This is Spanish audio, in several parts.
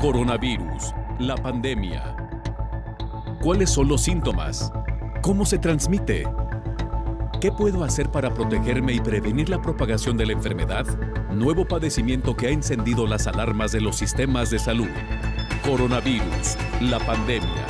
Coronavirus, la pandemia. ¿Cuáles son los síntomas? ¿Cómo se transmite? ¿Qué puedo hacer para protegerme y prevenir la propagación de la enfermedad? Nuevo padecimiento que ha encendido las alarmas de los sistemas de salud. Coronavirus, la pandemia.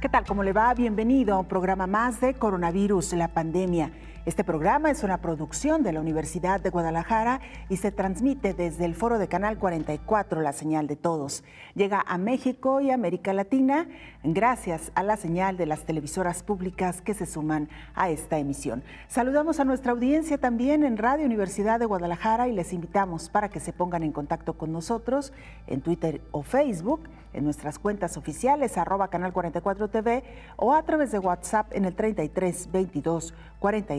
¿Qué tal? ¿Cómo le va? Bienvenido a un programa más de Coronavirus, la pandemia. Este programa es una producción de la Universidad de Guadalajara y se transmite desde el foro de Canal 44, la señal de todos. Llega a México y América Latina gracias a la señal de las televisoras públicas que se suman a esta emisión. Saludamos a nuestra audiencia también en Radio Universidad de Guadalajara y les invitamos para que se pongan en contacto con nosotros en Twitter o Facebook en nuestras cuentas oficiales arroba canal 44 TV o a través de WhatsApp en el 33 22 90.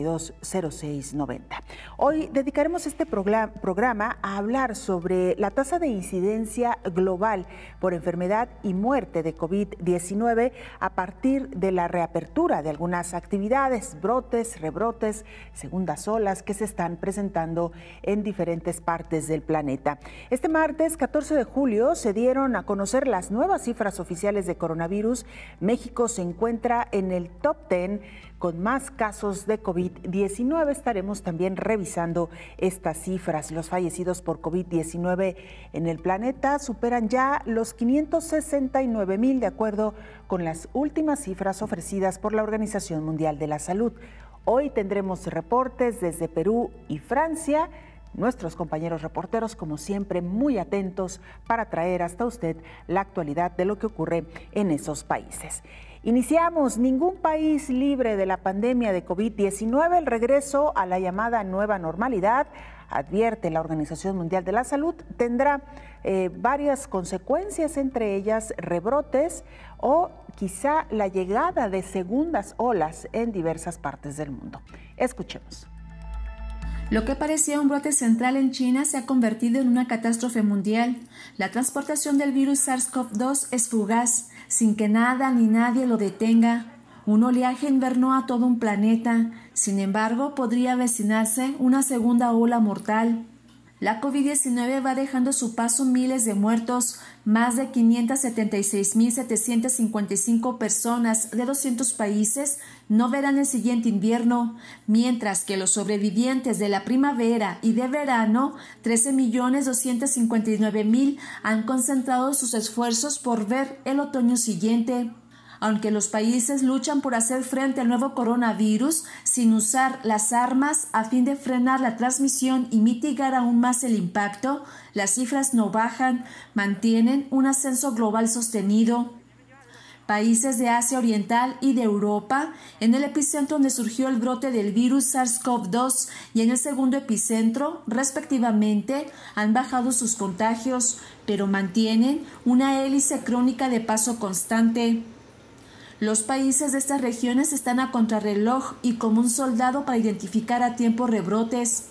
Hoy dedicaremos este programa a hablar sobre la tasa de incidencia global por enfermedad y muerte de COVID-19 a partir de la reapertura de algunas actividades, brotes, rebrotes, segundas olas que se están presentando en diferentes partes del planeta. Este martes 14 de julio se dieron a conocer las las nuevas cifras oficiales de coronavirus, México se encuentra en el top 10 con más casos de COVID-19. Estaremos también revisando estas cifras. Los fallecidos por COVID-19 en el planeta superan ya los 569 mil, de acuerdo con las últimas cifras ofrecidas por la Organización Mundial de la Salud. Hoy tendremos reportes desde Perú y Francia Nuestros compañeros reporteros, como siempre, muy atentos para traer hasta usted la actualidad de lo que ocurre en esos países. Iniciamos ningún país libre de la pandemia de COVID-19. El regreso a la llamada nueva normalidad, advierte la Organización Mundial de la Salud, tendrá eh, varias consecuencias, entre ellas rebrotes o quizá la llegada de segundas olas en diversas partes del mundo. Escuchemos. Lo que parecía un brote central en China se ha convertido en una catástrofe mundial. La transportación del virus SARS-CoV-2 es fugaz, sin que nada ni nadie lo detenga. Un oleaje invernó a todo un planeta. Sin embargo, podría vecinarse una segunda ola mortal. La COVID-19 va dejando su paso miles de muertos, más de 576.755 personas de 200 países no verán el siguiente invierno, mientras que los sobrevivientes de la primavera y de verano, 13.259.000, han concentrado sus esfuerzos por ver el otoño siguiente. Aunque los países luchan por hacer frente al nuevo coronavirus sin usar las armas a fin de frenar la transmisión y mitigar aún más el impacto, las cifras no bajan, mantienen un ascenso global sostenido países de Asia Oriental y de Europa, en el epicentro donde surgió el brote del virus SARS-CoV-2 y en el segundo epicentro, respectivamente, han bajado sus contagios, pero mantienen una hélice crónica de paso constante. Los países de estas regiones están a contrarreloj y como un soldado para identificar a tiempo rebrotes.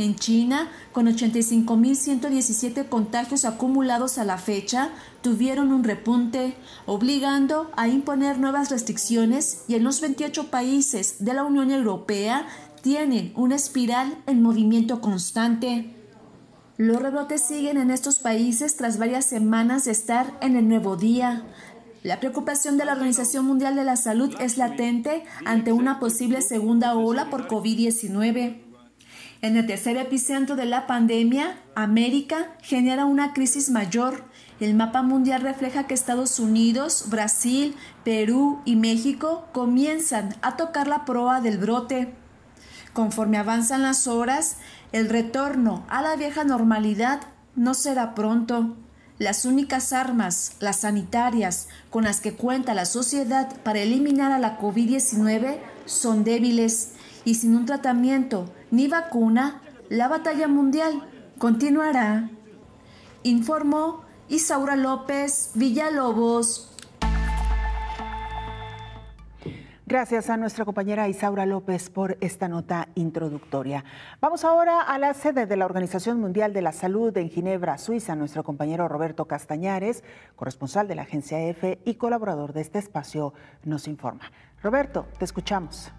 En China, con 85.117 contagios acumulados a la fecha, tuvieron un repunte, obligando a imponer nuevas restricciones y en los 28 países de la Unión Europea tienen una espiral en movimiento constante. Los rebrotes siguen en estos países tras varias semanas de estar en el nuevo día. La preocupación de la Organización Mundial de la Salud es latente ante una posible segunda ola por COVID-19. En el tercer epicentro de la pandemia, América genera una crisis mayor. El mapa mundial refleja que Estados Unidos, Brasil, Perú y México comienzan a tocar la proa del brote. Conforme avanzan las horas, el retorno a la vieja normalidad no será pronto. Las únicas armas, las sanitarias, con las que cuenta la sociedad para eliminar a la COVID-19 son débiles y sin un tratamiento ni vacuna, la batalla mundial continuará, informó Isaura López Villalobos. Gracias a nuestra compañera Isaura López por esta nota introductoria. Vamos ahora a la sede de la Organización Mundial de la Salud en Ginebra, Suiza. Nuestro compañero Roberto Castañares, corresponsal de la agencia EFE y colaborador de este espacio, nos informa. Roberto, te escuchamos.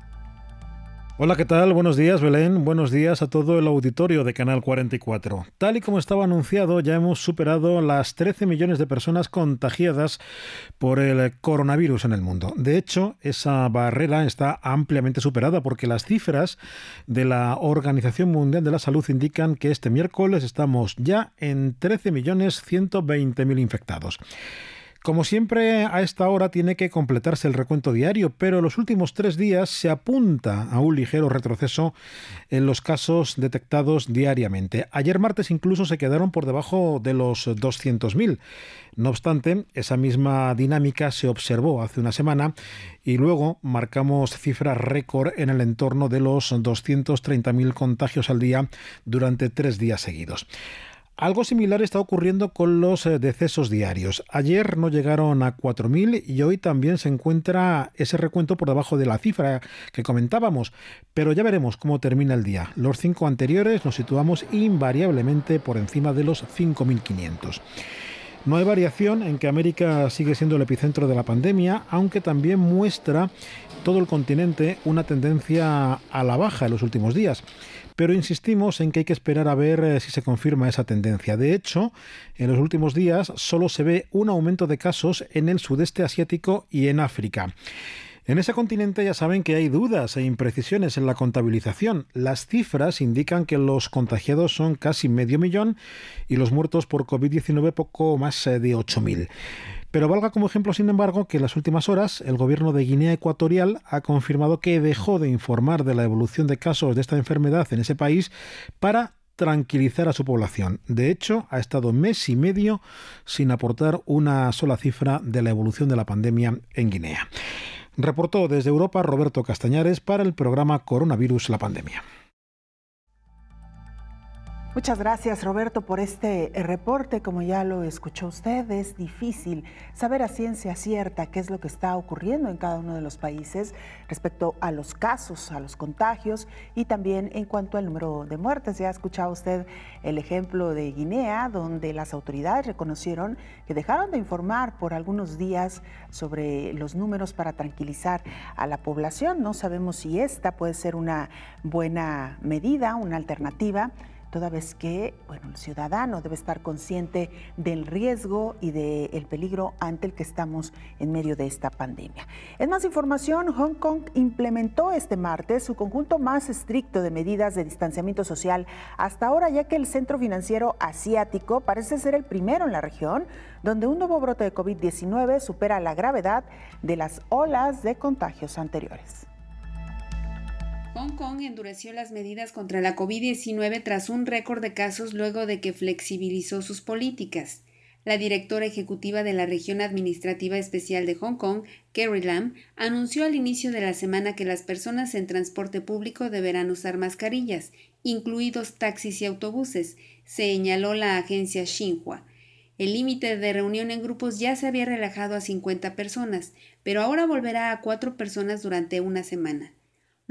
Hola, ¿qué tal? Buenos días, Belén. Buenos días a todo el auditorio de Canal 44. Tal y como estaba anunciado, ya hemos superado las 13 millones de personas contagiadas por el coronavirus en el mundo. De hecho, esa barrera está ampliamente superada porque las cifras de la Organización Mundial de la Salud indican que este miércoles estamos ya en 13 millones 120 mil infectados. Como siempre, a esta hora tiene que completarse el recuento diario, pero los últimos tres días se apunta a un ligero retroceso en los casos detectados diariamente. Ayer martes incluso se quedaron por debajo de los 200.000. No obstante, esa misma dinámica se observó hace una semana y luego marcamos cifras récord en el entorno de los 230.000 contagios al día durante tres días seguidos. Algo similar está ocurriendo con los eh, decesos diarios. Ayer no llegaron a 4.000 y hoy también se encuentra ese recuento por debajo de la cifra que comentábamos, pero ya veremos cómo termina el día. Los cinco anteriores nos situamos invariablemente por encima de los 5.500. No hay variación en que América sigue siendo el epicentro de la pandemia, aunque también muestra todo el continente una tendencia a la baja en los últimos días. Pero insistimos en que hay que esperar a ver eh, si se confirma esa tendencia. De hecho, en los últimos días solo se ve un aumento de casos en el sudeste asiático y en África. En ese continente ya saben que hay dudas e imprecisiones en la contabilización. Las cifras indican que los contagiados son casi medio millón y los muertos por COVID-19 poco más eh, de 8.000. Pero valga como ejemplo, sin embargo, que en las últimas horas el gobierno de Guinea Ecuatorial ha confirmado que dejó de informar de la evolución de casos de esta enfermedad en ese país para tranquilizar a su población. De hecho, ha estado mes y medio sin aportar una sola cifra de la evolución de la pandemia en Guinea. Reportó desde Europa Roberto Castañares para el programa Coronavirus la pandemia. Muchas gracias Roberto por este eh, reporte. Como ya lo escuchó usted, es difícil saber a ciencia cierta qué es lo que está ocurriendo en cada uno de los países respecto a los casos, a los contagios y también en cuanto al número de muertes. Ya ha escuchado usted el ejemplo de Guinea, donde las autoridades reconocieron que dejaron de informar por algunos días sobre los números para tranquilizar a la población. No sabemos si esta puede ser una buena medida, una alternativa toda vez que bueno, el ciudadano debe estar consciente del riesgo y del peligro ante el que estamos en medio de esta pandemia. En más información, Hong Kong implementó este martes su conjunto más estricto de medidas de distanciamiento social hasta ahora, ya que el centro financiero asiático parece ser el primero en la región donde un nuevo brote de COVID-19 supera la gravedad de las olas de contagios anteriores. Hong Kong endureció las medidas contra la COVID-19 tras un récord de casos luego de que flexibilizó sus políticas. La directora ejecutiva de la región administrativa especial de Hong Kong, Carrie Lam, anunció al inicio de la semana que las personas en transporte público deberán usar mascarillas, incluidos taxis y autobuses, señaló la agencia Xinhua. El límite de reunión en grupos ya se había relajado a 50 personas, pero ahora volverá a cuatro personas durante una semana.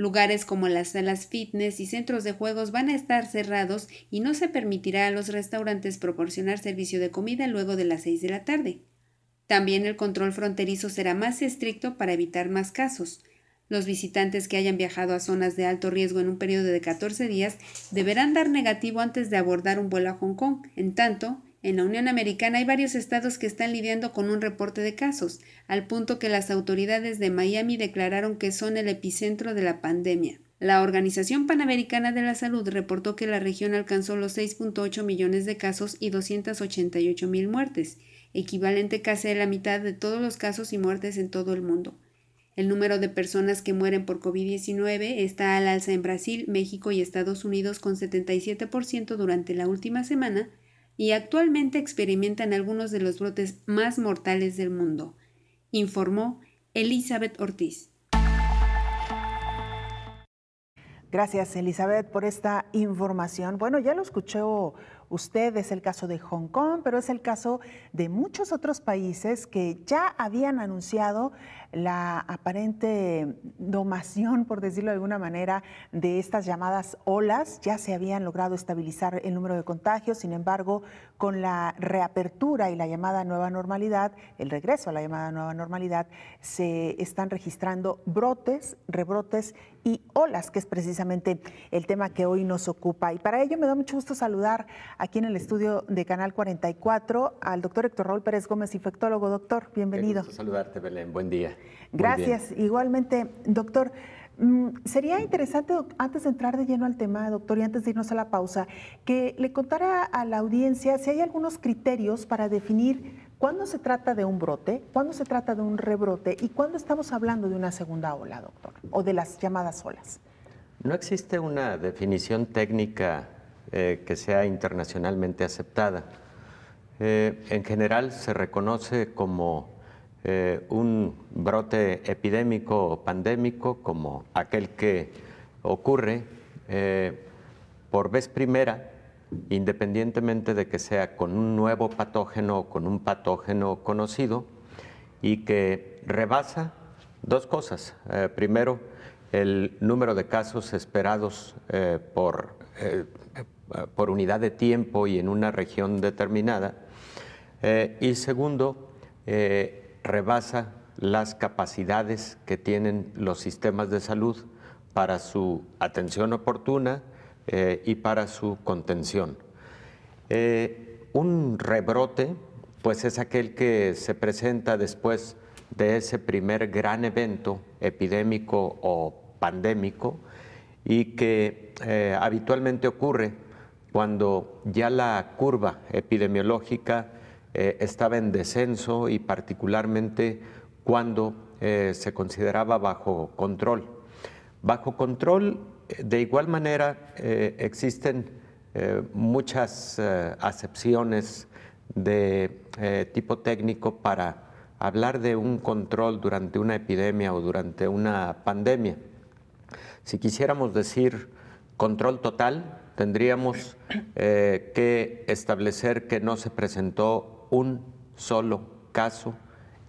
Lugares como las salas fitness y centros de juegos van a estar cerrados y no se permitirá a los restaurantes proporcionar servicio de comida luego de las 6 de la tarde. También el control fronterizo será más estricto para evitar más casos. Los visitantes que hayan viajado a zonas de alto riesgo en un periodo de 14 días deberán dar negativo antes de abordar un vuelo a Hong Kong. En tanto, en la Unión Americana hay varios estados que están lidiando con un reporte de casos, al punto que las autoridades de Miami declararon que son el epicentro de la pandemia. La Organización Panamericana de la Salud reportó que la región alcanzó los 6.8 millones de casos y 288 mil muertes, equivalente casi a la mitad de todos los casos y muertes en todo el mundo. El número de personas que mueren por COVID-19 está al alza en Brasil, México y Estados Unidos con 77% durante la última semana, y actualmente experimentan algunos de los brotes más mortales del mundo, informó Elizabeth Ortiz. Gracias, Elizabeth, por esta información. Bueno, ya lo escuchó usted, es el caso de Hong Kong, pero es el caso de muchos otros países que ya habían anunciado la aparente domación, por decirlo de alguna manera, de estas llamadas olas. Ya se habían logrado estabilizar el número de contagios, sin embargo, con la reapertura y la llamada nueva normalidad, el regreso a la llamada nueva normalidad, se están registrando brotes, rebrotes y olas, que es precisamente el tema que hoy nos ocupa. Y para ello me da mucho gusto saludar aquí en el estudio de Canal 44 al doctor Héctor Raúl Pérez Gómez, infectólogo. Doctor, bienvenido. gusto saludarte, Belén. Buen día. Gracias. Igualmente, doctor. Mm, sería interesante, antes de entrar de lleno al tema, doctor, y antes de irnos a la pausa, que le contara a la audiencia si hay algunos criterios para definir cuándo se trata de un brote, cuándo se trata de un rebrote y cuándo estamos hablando de una segunda ola, doctor, o de las llamadas olas. No existe una definición técnica eh, que sea internacionalmente aceptada. Eh, en general se reconoce como eh, un brote epidémico o pandémico como aquel que ocurre eh, por vez primera, independientemente de que sea con un nuevo patógeno o con un patógeno conocido, y que rebasa dos cosas. Eh, primero, el número de casos esperados por, por unidad de tiempo y en una región determinada. y segundo, rebasa las capacidades que tienen los sistemas de salud para su atención oportuna eh, y para su contención. Eh, un rebrote, pues es aquel que se presenta después de ese primer gran evento epidémico o pandémico y que eh, habitualmente ocurre cuando ya la curva epidemiológica eh, estaba en descenso y particularmente cuando eh, se consideraba bajo control. Bajo control, eh, de igual manera, existen muchas acepciones de tipo técnico para hablar de un control durante una epidemia o durante una pandemia. Si quisiéramos decir control total, tendríamos que establecer que no se presentó un solo caso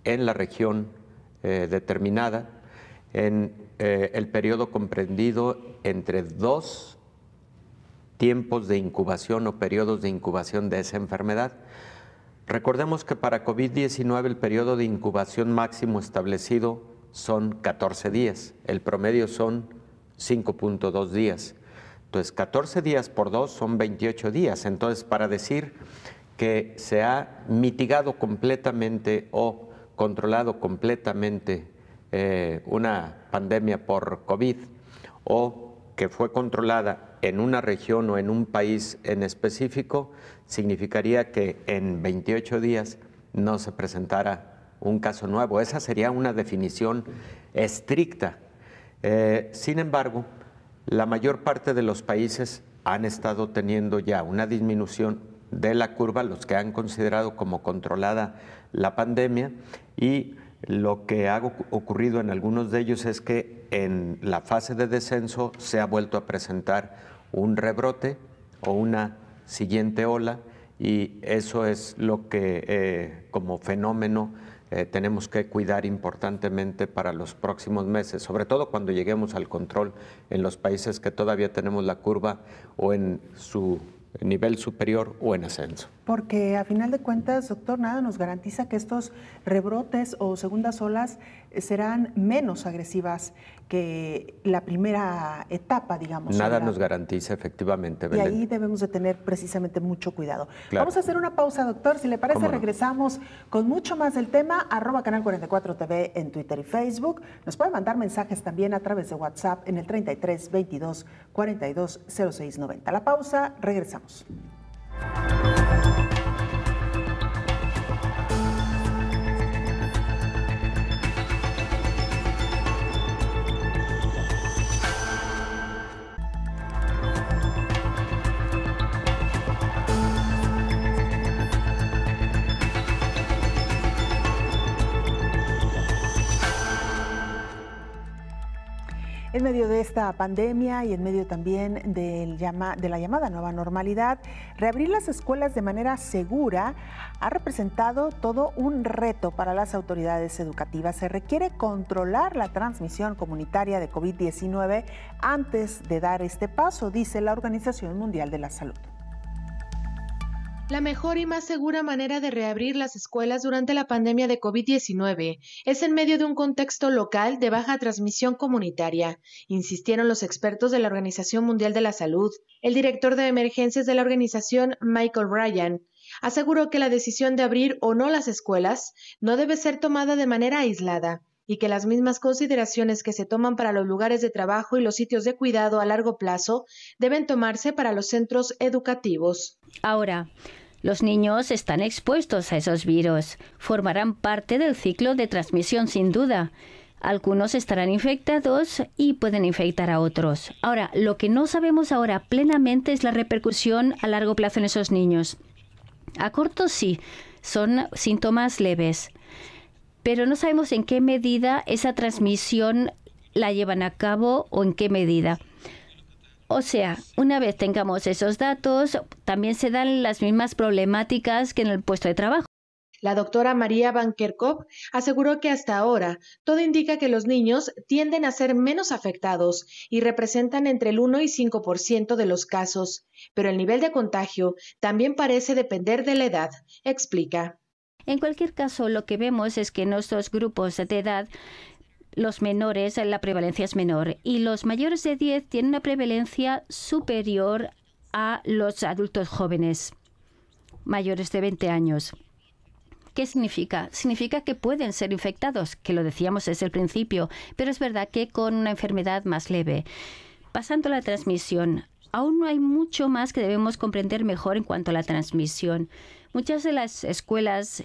en la región eh, determinada en eh, el periodo comprendido entre dos tiempos de incubación o periodos de incubación de esa enfermedad. Recordemos que para COVID-19 el periodo de incubación máximo establecido son 14 días, el promedio son 5.2 días. Entonces, 14 días por 2 son 28 días. Entonces, para decir que se ha mitigado completamente o controlado completamente eh, una pandemia por COVID o que fue controlada en una región o en un país en específico, significaría que en 28 días no se presentara un caso nuevo. Esa sería una definición estricta. Eh, sin embargo, la mayor parte de los países han estado teniendo ya una disminución de la curva, los que han considerado como controlada la pandemia y lo que ha ocurrido en algunos de ellos es que en la fase de descenso se ha vuelto a presentar un rebrote o una siguiente ola y eso es lo que eh, como fenómeno eh, tenemos que cuidar importantemente para los próximos meses, sobre todo cuando lleguemos al control en los países que todavía tenemos la curva o en su nivel superior o en ascenso. Porque a final de cuentas, doctor, nada nos garantiza que estos rebrotes o segundas olas serán menos agresivas que la primera etapa, digamos. Nada nos garantiza efectivamente. Y ahí debemos de tener precisamente mucho cuidado. Vamos a hacer una pausa, doctor. Si le parece, regresamos con mucho más del tema. Arroba Canal 44 TV en Twitter y Facebook. Nos pueden mandar mensajes también a través de WhatsApp en el 33 22 42 06 90. La pausa, regresamos. En medio de esta pandemia y en medio también del de la llamada nueva normalidad, reabrir las escuelas de manera segura ha representado todo un reto para las autoridades educativas. Se requiere controlar la transmisión comunitaria de COVID-19 antes de dar este paso, dice la Organización Mundial de la Salud. La mejor y más segura manera de reabrir las escuelas durante la pandemia de COVID-19 es en medio de un contexto local de baja transmisión comunitaria, insistieron los expertos de la Organización Mundial de la Salud. El director de emergencias de la organización, Michael Ryan, aseguró que la decisión de abrir o no las escuelas no debe ser tomada de manera aislada, y que las mismas consideraciones que se toman para los lugares de trabajo y los sitios de cuidado a largo plazo deben tomarse para los centros educativos. Ahora, los niños están expuestos a esos virus, formarán parte del ciclo de transmisión sin duda. Algunos estarán infectados y pueden infectar a otros. Ahora, lo que no sabemos ahora plenamente es la repercusión a largo plazo en esos niños. A corto sí, son síntomas leves pero no sabemos en qué medida esa transmisión la llevan a cabo o en qué medida. O sea, una vez tengamos esos datos, también se dan las mismas problemáticas que en el puesto de trabajo. La doctora María Van aseguró que hasta ahora todo indica que los niños tienden a ser menos afectados y representan entre el 1 y 5% de los casos, pero el nivel de contagio también parece depender de la edad, explica. En cualquier caso, lo que vemos es que en nuestros grupos de edad los menores, la prevalencia es menor y los mayores de 10 tienen una prevalencia superior a los adultos jóvenes mayores de 20 años. ¿Qué significa? Significa que pueden ser infectados, que lo decíamos desde el principio, pero es verdad que con una enfermedad más leve. Pasando a la transmisión, aún no hay mucho más que debemos comprender mejor en cuanto a la transmisión. Muchas de las escuelas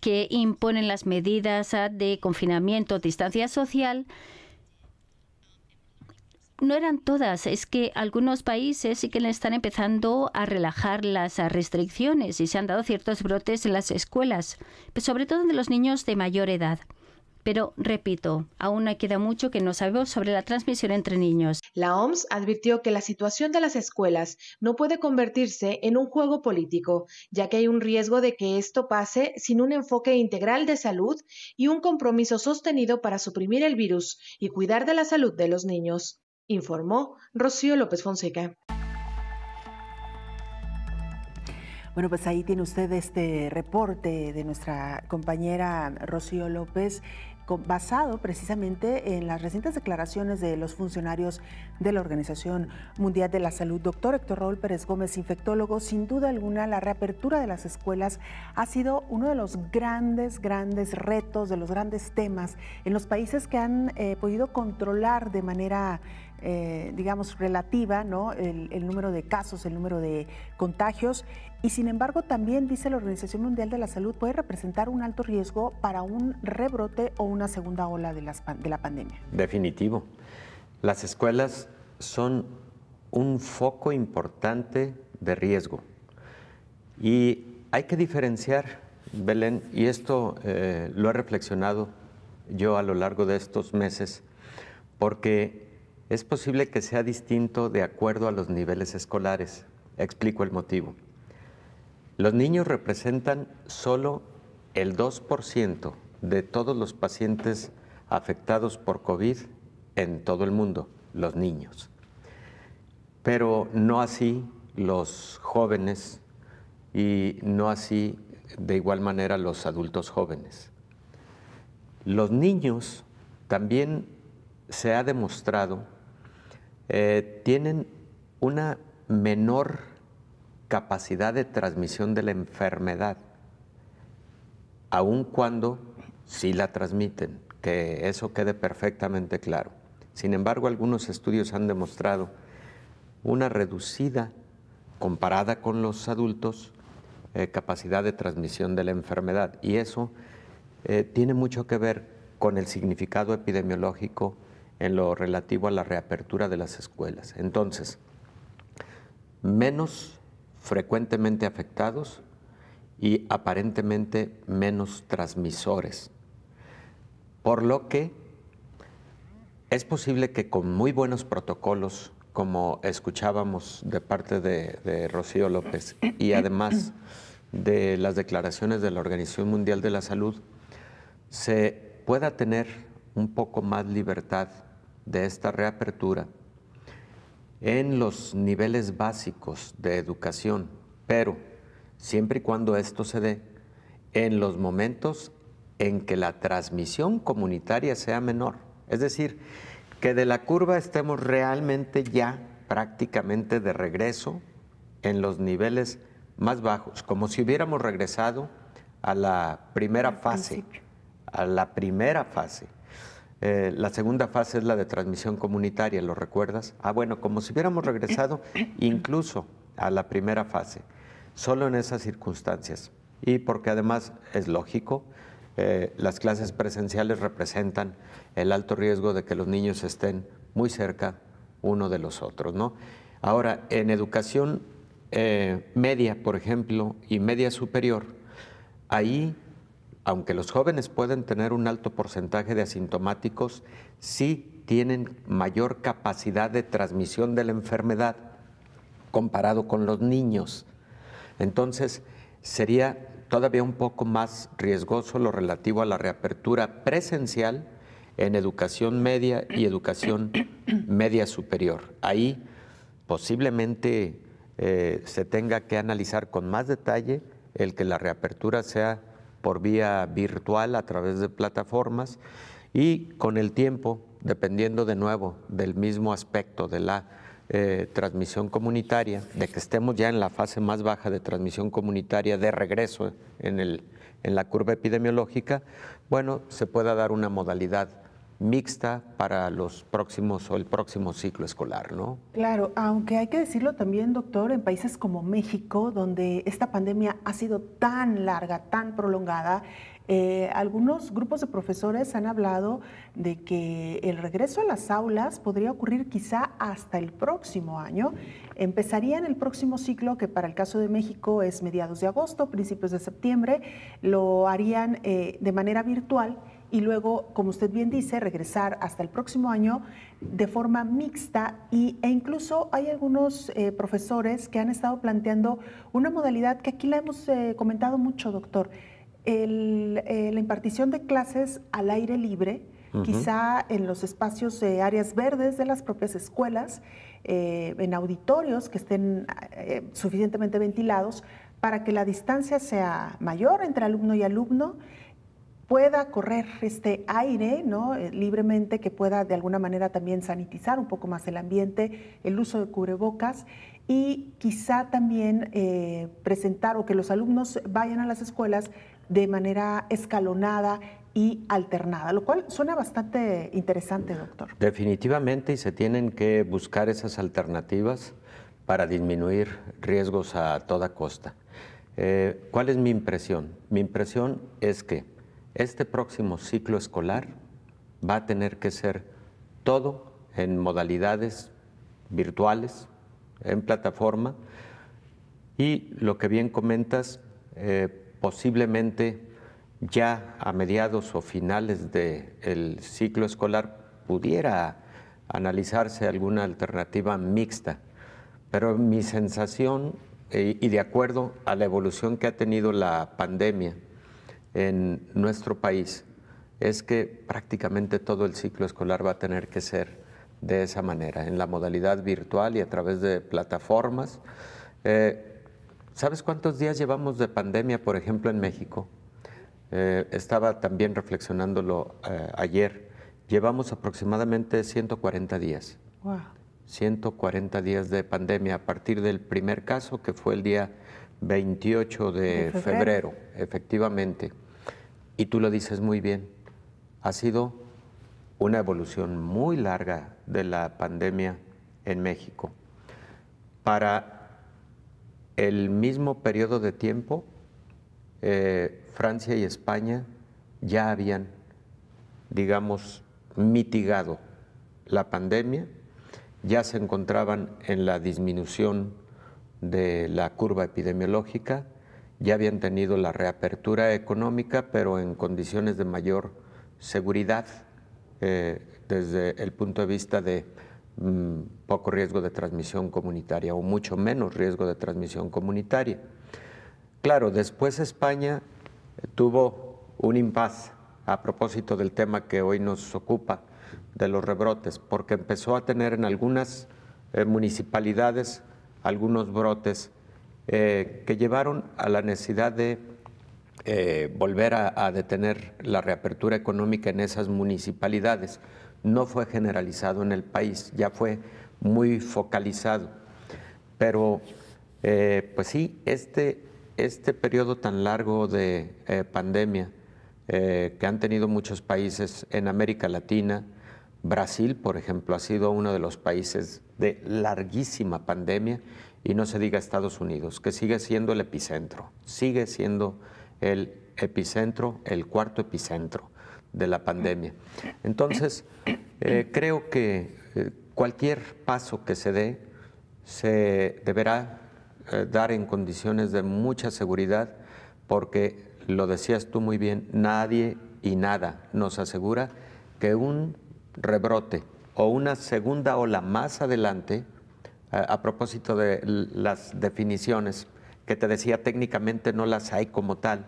que imponen las medidas de confinamiento, distancia social, no eran todas, es que algunos países sí que están empezando a relajar las restricciones y se han dado ciertos brotes en las escuelas, pues sobre todo en los niños de mayor edad. Pero, repito, aún queda mucho que no sabemos sobre la transmisión entre niños. La OMS advirtió que la situación de las escuelas no puede convertirse en un juego político, ya que hay un riesgo de que esto pase sin un enfoque integral de salud y un compromiso sostenido para suprimir el virus y cuidar de la salud de los niños, informó Rocío López Fonseca. Bueno, pues ahí tiene usted este reporte de nuestra compañera Rocío López basado precisamente en las recientes declaraciones de los funcionarios de la Organización Mundial de la Salud. Doctor Héctor Raúl Pérez Gómez, infectólogo, sin duda alguna la reapertura de las escuelas ha sido uno de los grandes, grandes retos, de los grandes temas en los países que han eh, podido controlar de manera eh, digamos, relativa, ¿no? El, número de casos, el número de contagios. Y sin embargo, también dice la Organización Mundial de la Salud, puede representar un alto riesgo para un rebrote o una segunda ola de, de la pandemia. Definitivo. Las escuelas son un foco importante de riesgo. Y hay que diferenciar, Belén, y esto eh, lo he reflexionado yo a lo largo de estos meses, porque es posible que sea distinto de acuerdo a los niveles escolares. Explico el motivo. Los niños representan solo el 2% de todos los pacientes afectados por COVID en todo el mundo, los niños. Pero no así los jóvenes y no así de igual manera los adultos jóvenes. Los niños también se ha demostrado eh, tienen una menor capacidad de transmisión de la enfermedad, aun cuando sí la transmiten, que eso quede perfectamente claro. Sin embargo, algunos estudios han demostrado una reducida, comparada con los adultos, eh, capacidad de transmisión de la enfermedad. Y eso eh, tiene mucho que ver con el significado epidemiológico en lo relativo a la reapertura de las escuelas. Entonces, menos frecuentemente afectados y aparentemente menos transmisores. Por lo que es posible que con muy buenos protocolos, como escuchábamos de parte de, Rocío López, y además de las declaraciones de la Organización Mundial de la Salud, se pueda tener un poco más libertad de esta reapertura en los niveles básicos de educación, pero siempre y cuando esto se dé, en los momentos en que la transmisión comunitaria sea menor. Es decir, que de la curva estemos realmente ya prácticamente de regreso en los niveles más bajos, como si hubiéramos regresado a la primera fase, a la primera fase eh, la segunda fase es la de transmisión comunitaria, ¿lo recuerdas? Ah, bueno, como si hubiéramos regresado incluso a la primera fase, solo en esas circunstancias. Y porque además es lógico, eh, las clases presenciales representan el alto riesgo de que los niños estén muy cerca uno de los otros, Ahora, en educación eh, media, por ejemplo, y media superior, ahí aunque los jóvenes pueden tener un alto porcentaje de asintomáticos, sí tienen mayor capacidad de transmisión de la enfermedad comparado con los niños. Entonces, sería todavía un poco más riesgoso lo relativo a la reapertura presencial en educación media y educación media superior. Ahí posiblemente eh, se tenga que analizar con más detalle el que la reapertura sea por vía virtual a través de plataformas y con el tiempo, dependiendo de nuevo del mismo aspecto de la eh, transmisión comunitaria, de que estemos ya en la fase más baja de transmisión comunitaria de regreso en, en la curva epidemiológica, bueno, se pueda dar una modalidad mixta para los próximos o el próximo ciclo escolar, ¿no? Claro, aunque hay que decirlo también, doctor, en países como México, donde esta pandemia ha sido tan larga, tan prolongada, eh, algunos grupos de profesores han hablado de que el regreso a las aulas podría ocurrir quizá hasta el próximo año. Empezaría en el próximo ciclo, que para el caso de México es mediados de agosto, principios de septiembre. Lo harían eh, de manera virtual y luego, como usted bien dice, regresar hasta el próximo año de forma mixta y, e incluso hay algunos eh, profesores que han estado planteando una modalidad que aquí la hemos eh, comentado mucho, doctor, eh, la impartición de clases al aire libre, quizá en los espacios de áreas verdes de las propias escuelas, en auditorios que estén suficientemente ventilados para que la distancia sea mayor entre alumno y alumno pueda correr este aire ¿no? Eh, libremente, que pueda de alguna manera también sanitizar un poco más el ambiente, el uso de cubrebocas y quizá también eh, presentar o que los alumnos vayan a las escuelas de manera escalonada y alternada, lo cual suena bastante interesante, doctor. Definitivamente, y se tienen que buscar esas alternativas para disminuir riesgos a toda costa. Eh, ¿Cuál es mi impresión? Mi impresión es que este próximo ciclo escolar va a tener que ser todo en modalidades virtuales, en plataforma, y lo que bien comentas, eh, posiblemente ya a mediados o finales del ciclo escolar pudiera analizarse alguna alternativa mixta, pero mi sensación, eh, y de acuerdo a la evolución que ha tenido la pandemia, en nuestro país es que prácticamente todo el ciclo escolar va a tener que ser de esa manera, en la modalidad virtual y a través de plataformas. Eh, ¿Sabes cuántos días llevamos de pandemia, por ejemplo, en México? Eh, estaba también reflexionándolo eh, ayer. Llevamos aproximadamente 140 días. Wow. 140 días de pandemia a partir del primer caso, que fue el día 28 de, febrero, efectivamente. Y tú lo dices muy bien, ha sido una evolución muy larga de la pandemia en México. Para el mismo periodo de tiempo, eh, Francia y España ya habían, digamos, mitigado la pandemia, ya se encontraban en la disminución de la curva epidemiológica ya habían tenido la reapertura económica, pero en condiciones de mayor seguridad eh, desde el punto de vista de mm, poco riesgo de transmisión comunitaria o mucho menos riesgo de transmisión comunitaria. Claro, después España eh, tuvo un impas a propósito del tema que hoy nos ocupa, de los rebrotes, porque empezó a tener en algunas eh, municipalidades algunos brotes eh, que llevaron a la necesidad de eh, volver a, detener la reapertura económica en esas municipalidades. No fue generalizado en el país, ya fue muy focalizado. Pero, eh, pues sí, este, este periodo tan largo de pandemia que han tenido muchos países en América Latina, Brasil, por ejemplo, ha sido uno de los países de larguísima pandemia y no se diga Estados Unidos, que sigue siendo el epicentro, sigue siendo el epicentro, el cuarto epicentro de la pandemia. Entonces, eh, creo que eh, cualquier paso que se dé se deberá eh, dar en condiciones de mucha seguridad porque, lo decías tú muy bien, nadie y nada nos asegura que un rebrote o una segunda ola más adelante a propósito de las definiciones, que te decía técnicamente no las hay como tal,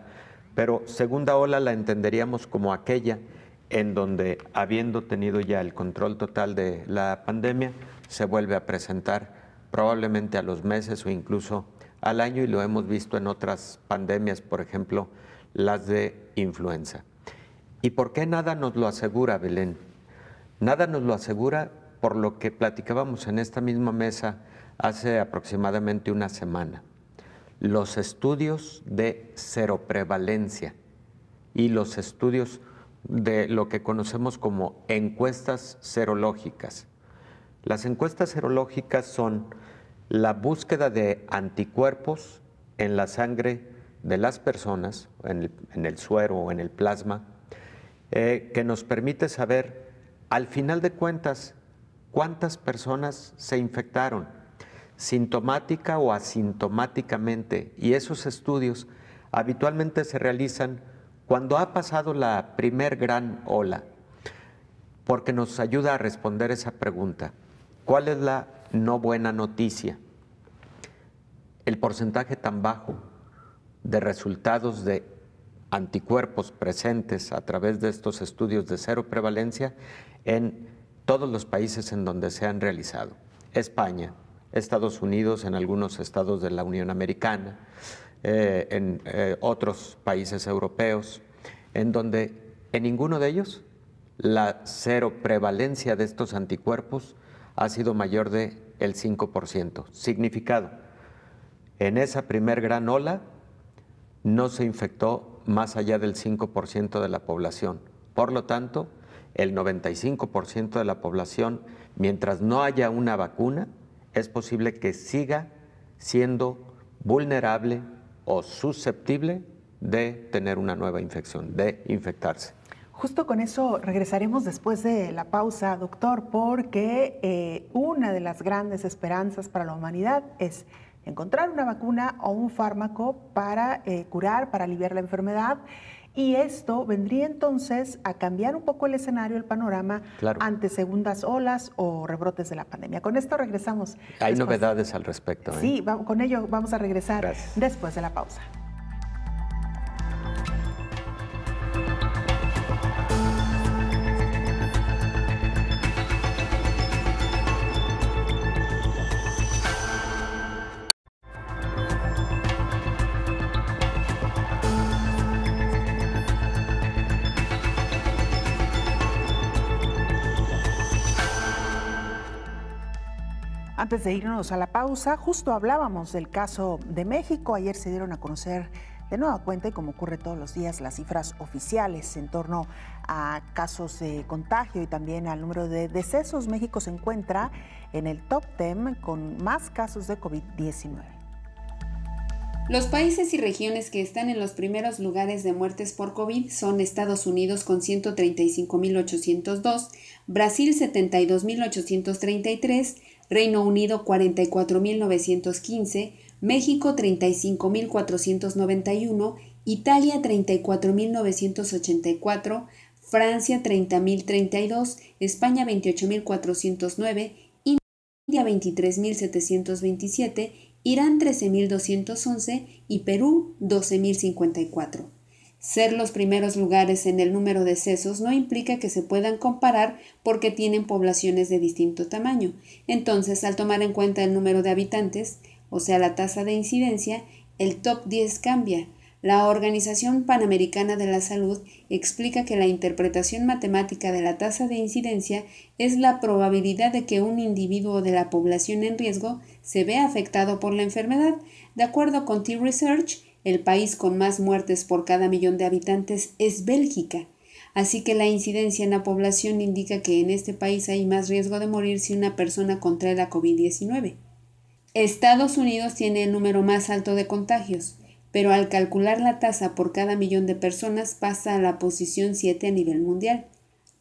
pero segunda ola la entenderíamos como aquella en donde, habiendo tenido ya el control total de la pandemia, se vuelve a presentar probablemente a los meses o incluso al año y lo hemos visto en otras pandemias, por ejemplo, las de influenza. ¿Y por qué nada nos lo asegura, Belén? Nada nos lo asegura por lo que platicábamos en esta misma mesa hace aproximadamente una semana, los estudios de seroprevalencia y los estudios de lo que conocemos como encuestas serológicas. Las encuestas serológicas son la búsqueda de anticuerpos en la sangre de las personas, en el, suero o en el plasma, eh, que nos permite saber, al final de cuentas, ¿Cuántas personas se infectaron sintomática o asintomáticamente? Y esos estudios habitualmente se realizan cuando ha pasado la primer gran ola, porque nos ayuda a responder esa pregunta. ¿Cuál es la no buena noticia? El porcentaje tan bajo de resultados de anticuerpos presentes a través de estos estudios de cero prevalencia en todos los países en donde se han realizado. España, Estados Unidos, en algunos estados de la Unión Americana, eh, en eh, otros países europeos, en donde en ninguno de ellos la cero prevalencia de estos anticuerpos ha sido mayor de el 5%. Significado, en esa primer gran ola no se infectó más allá del 5% de la población. Por lo tanto, el 95% de la población, mientras no haya una vacuna, es posible que siga siendo vulnerable o susceptible de tener una nueva infección, de infectarse. Justo con eso regresaremos después de la pausa, doctor, porque eh, una de las grandes esperanzas para la humanidad es encontrar una vacuna o un fármaco para eh, curar, para aliviar la enfermedad. Y esto vendría entonces a cambiar un poco el escenario, el panorama ante segundas olas o rebrotes de la pandemia. Con esto regresamos. Hay novedades al respecto. ¿eh? Sí, con ello vamos a regresar después de la pausa. Antes de irnos a la pausa, justo hablábamos del caso de México. Ayer se dieron a conocer de nueva cuenta, y como ocurre todos los días, las cifras oficiales en torno a casos de contagio y también al número de decesos. México se encuentra en el top 10 con más casos de COVID-19. Los países y regiones que están en los primeros lugares de muertes por COVID son Estados Unidos con 135.802, Brasil 72.833, Reino Unido 44.915, México 35.491, Italia 34.984, Francia 30.032, España 28.409, India 23.727, Irán 13.211 y Perú 12.054. Ser los primeros lugares en el número de sesos no implica que se puedan comparar porque tienen poblaciones de distinto tamaño. Entonces, al tomar en cuenta el número de habitantes, o sea, la tasa de incidencia, el top 10 cambia. La Organización Panamericana de la Salud explica que la interpretación matemática de la tasa de incidencia es la probabilidad de que un individuo de la población en riesgo se vea afectado por la enfermedad. De acuerdo con T-Research, el país con más muertes por cada millón de habitantes es Bélgica, así que la incidencia en la población indica que en este país hay más riesgo de morir si una persona contrae la COVID-19. Estados Unidos tiene el número más alto de contagios, pero al calcular la tasa por cada millón de personas pasa a la posición 7 a nivel mundial.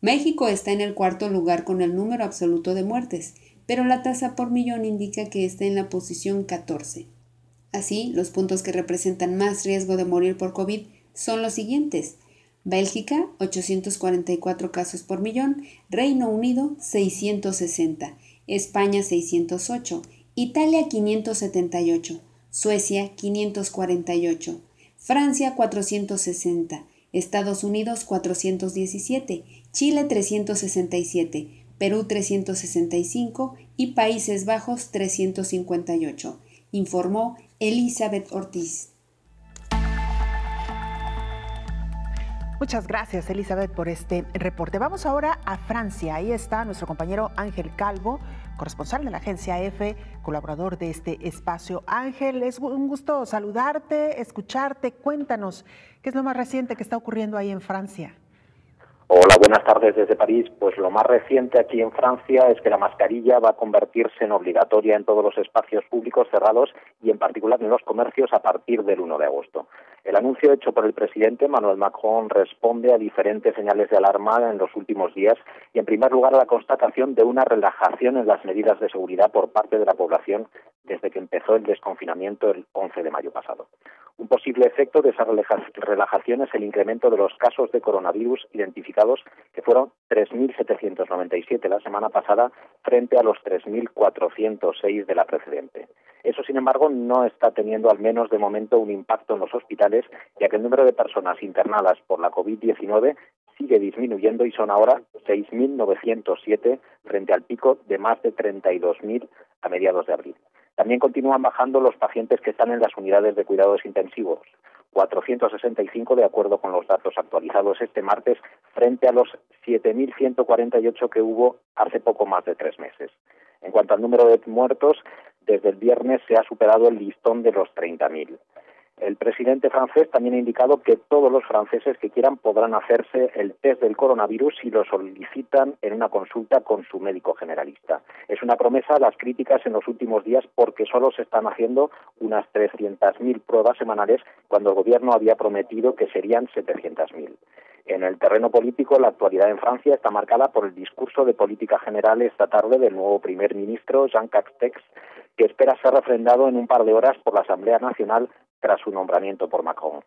México está en el cuarto lugar con el número absoluto de muertes, pero la tasa por millón indica que está en la posición 14. Así, los puntos que representan más riesgo de morir por COVID son los siguientes. Bélgica, 844 casos por millón, Reino Unido, 660, España, 608, Italia, 578, Suecia, 548, Francia, 460, Estados Unidos, 417, Chile, 367, Perú, 365 y Países Bajos, 358, informó Elizabeth Ortiz. Muchas gracias, Elizabeth, por este reporte. Vamos ahora a Francia. Ahí está nuestro compañero Ángel Calvo, corresponsal de la agencia EFE, colaborador de este espacio. Ángel, es un gusto saludarte, escucharte. Cuéntanos, ¿qué es lo más reciente que está ocurriendo ahí en Francia? Hola, buenas tardes desde París. Pues lo más reciente aquí en Francia es que la mascarilla va a convertirse en obligatoria en todos los espacios públicos cerrados y en particular en los comercios a partir del 1 de agosto. El anuncio hecho por el presidente Manuel Macron responde a diferentes señales de alarma en los últimos días y, en primer lugar, a la constatación de una relajación en las medidas de seguridad por parte de la población desde que empezó el desconfinamiento el 11 de mayo pasado. Un posible efecto de esa relajación es el incremento de los casos de coronavirus identificados, que fueron 3.797 la semana pasada frente a los 3.406 de la precedente. Eso, sin embargo, no está teniendo al menos de momento un impacto en los hospitales, ya que el número de personas internadas por la COVID-19 sigue disminuyendo y son ahora 6.907 frente al pico de más de 32.000 a mediados de abril. También continúan bajando los pacientes que están en las unidades de cuidados intensivos. 465 de acuerdo con los datos actualizados este martes frente a los 7.148 que hubo hace poco más de tres meses. En cuanto al número de muertos, desde el viernes se ha superado el listón de los 30.000. El presidente francés también ha indicado que todos los franceses que quieran podrán hacerse el test del coronavirus si lo solicitan en una consulta con su médico generalista. Es una promesa a las críticas en los últimos días porque solo se están haciendo unas 300.000 pruebas semanales cuando el gobierno había prometido que serían 700.000. En el terreno político, la actualidad en Francia está marcada por el discurso de política general esta tarde del nuevo primer ministro, Jean Castex, que espera ser refrendado en un par de horas por la Asamblea Nacional tras su nombramiento por Macron.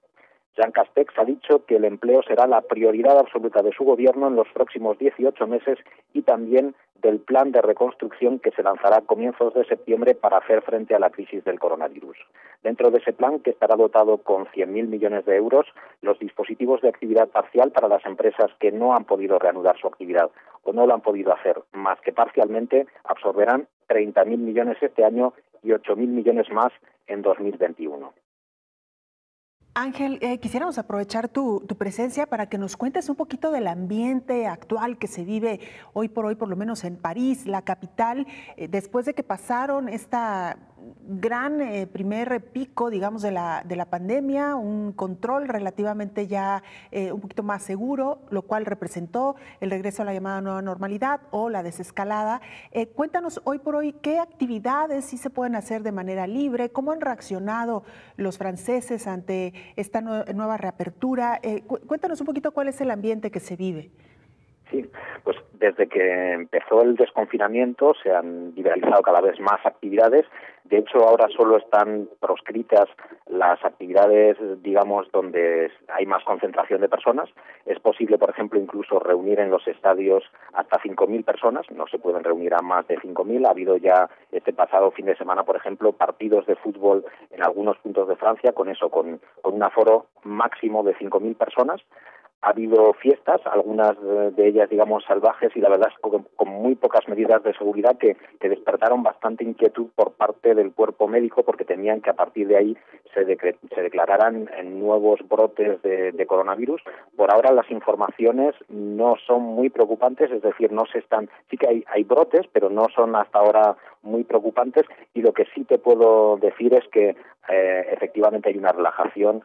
Jean Castex ha dicho que el empleo será la prioridad absoluta de su gobierno en los próximos 18 meses y también del plan de reconstrucción que se lanzará a comienzos de septiembre para hacer frente a la crisis del coronavirus. Dentro de ese plan, que estará dotado con 100.000 millones de euros, los dispositivos de actividad parcial para las empresas que no han podido reanudar su actividad o no lo han podido hacer más que parcialmente absorberán 30.000 millones este año y 8.000 millones más en 2021. Ángel, eh, quisiéramos aprovechar tu, presencia para que nos cuentes un poquito del ambiente actual que se vive hoy por hoy, por lo menos en París, la capital, eh, después de que pasaron esta gran eh, primer pico, digamos, de la, de la pandemia, un control relativamente ya eh, un poquito más seguro, lo cual representó el regreso a la llamada nueva normalidad o la desescalada. Eh, cuéntanos hoy por hoy qué actividades sí se pueden hacer de manera libre, cómo han reaccionado los franceses ante esta nueva reapertura. cuéntanos un poquito cuál es el ambiente que se vive. Sí, pues desde que empezó el desconfinamiento se han liberalizado cada vez más actividades. De hecho, ahora solo están proscritas las actividades, digamos, donde hay más concentración de personas. Es posible, por ejemplo, incluso reunir en los estadios hasta 5.000 personas. No se pueden reunir a más de 5.000. Ha habido ya este pasado fin de semana, por ejemplo, partidos de fútbol en algunos puntos de Francia con eso, con, un aforo máximo de 5.000 personas ha habido fiestas, algunas de ellas, digamos, salvajes y la verdad es con, con muy pocas medidas de seguridad que, despertaron bastante inquietud por parte del cuerpo médico porque temían que a partir de ahí se, se declararan eh, nuevos brotes de, coronavirus. Por ahora las informaciones no son muy preocupantes, es decir, no se están, sí que hay, hay brotes, pero no son hasta ahora muy preocupantes y lo que sí te puedo decir es que eh, efectivamente hay una relajación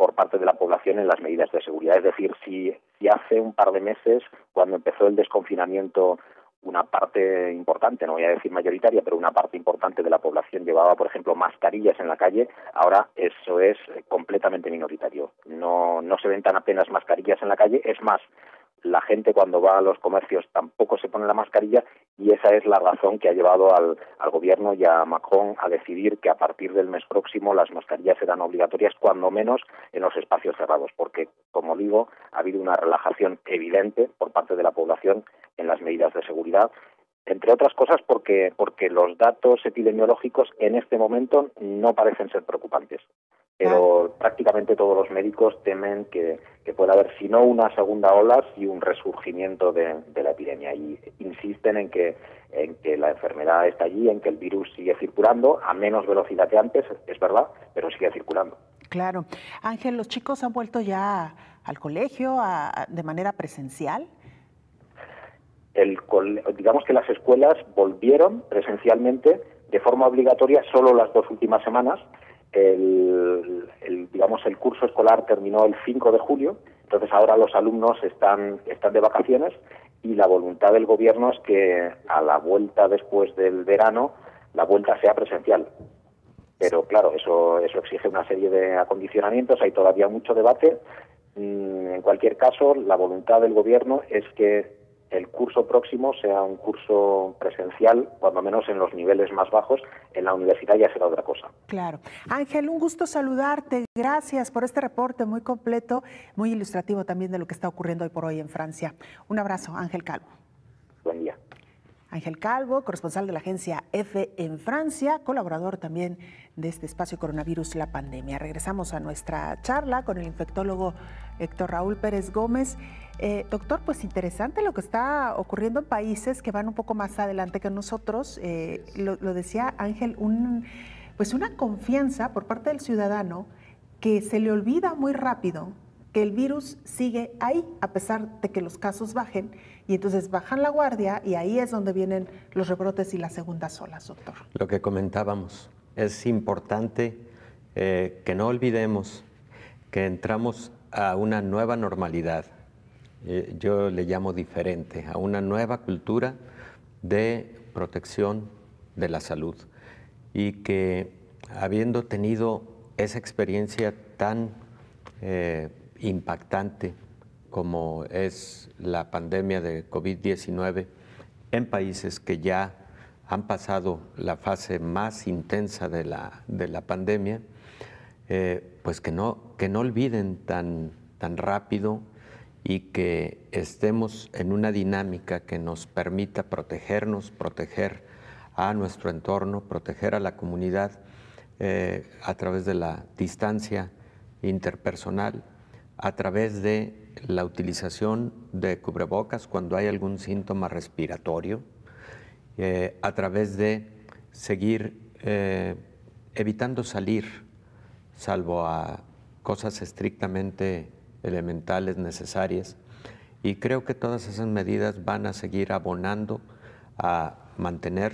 por parte de la población en las medidas de seguridad. Es decir, si, hace un par de meses, cuando empezó el desconfinamiento una parte importante, no voy a decir mayoritaria, pero una parte importante de la población llevaba, por ejemplo, mascarillas en la calle, ahora eso es completamente minoritario. No, no se ven tan apenas mascarillas en la calle, es más, la gente cuando va a los comercios tampoco se pone la mascarilla y esa es la razón que ha llevado al, gobierno y a Macron a decidir que a partir del mes próximo las mascarillas serán obligatorias cuando menos en los espacios cerrados, porque como digo, ha habido una relajación evidente por parte de la población en las medidas de seguridad entre otras cosas porque porque los datos epidemiológicos en este momento no parecen ser preocupantes pero prácticamente todos los médicos temen que, pueda haber, si no una segunda ola, si un resurgimiento de, la epidemia. Y insisten en que, en que la enfermedad está allí, en que el virus sigue circulando, a menos velocidad que antes, es verdad, pero sigue circulando. Claro. Ángel, ¿los chicos han vuelto ya al colegio de manera presencial? El, digamos que las escuelas volvieron presencialmente de forma obligatoria solo las dos últimas semanas el, digamos, el curso escolar terminó el 5 de julio, entonces ahora los alumnos están, están de vacaciones y la voluntad del gobierno es que a la vuelta después del verano la vuelta sea presencial. Pero claro, eso, eso exige una serie de acondicionamientos, hay todavía mucho debate. Mm, en cualquier caso, la voluntad del gobierno es que el curso próximo sea un curso presencial, cuando menos en los niveles más bajos, en la universidad ya será otra cosa. Claro. Ángel, un gusto saludarte. Gracias por este reporte muy completo, muy ilustrativo también de lo que está ocurriendo hoy por hoy en Francia. Un abrazo, Ángel Calvo. Buen día. Ángel Calvo, corresponsal de la agencia EFE en Francia, colaborador también de este espacio Coronavirus La Pandemia. Regresamos a nuestra charla con el infectólogo Héctor Raúl Pérez Gómez. Eh, doctor, pues interesante lo que está ocurriendo en países que van un poco más adelante que nosotros. Eh, lo, decía Ángel, pues una confianza por parte del ciudadano que se le olvida muy rápido que el virus sigue ahí, a pesar de que los casos bajen, y entonces bajan la guardia y ahí es donde vienen los rebrotes y las segundas olas, doctor. Lo que comentábamos, es importante eh, que no olvidemos que entramos a una nueva normalidad eh, yo le llamo diferente a una nueva cultura de protección de la salud y que habiendo tenido esa experiencia tan eh, impactante como es la pandemia de COVID-19 en países que ya han pasado la fase más intensa de la, pandemia, eh, pues que no, olviden tan rápido y que estemos en una dinámica que nos permita protegernos, proteger a nuestro entorno, proteger a la comunidad eh, a través de la distancia interpersonal, a través de la utilización de cubrebocas cuando hay algún síntoma respiratorio, eh, a través de seguir eh, evitando salir, salvo a cosas estrictamente elementales necesarias. Y creo que todas esas medidas van a seguir abonando a mantener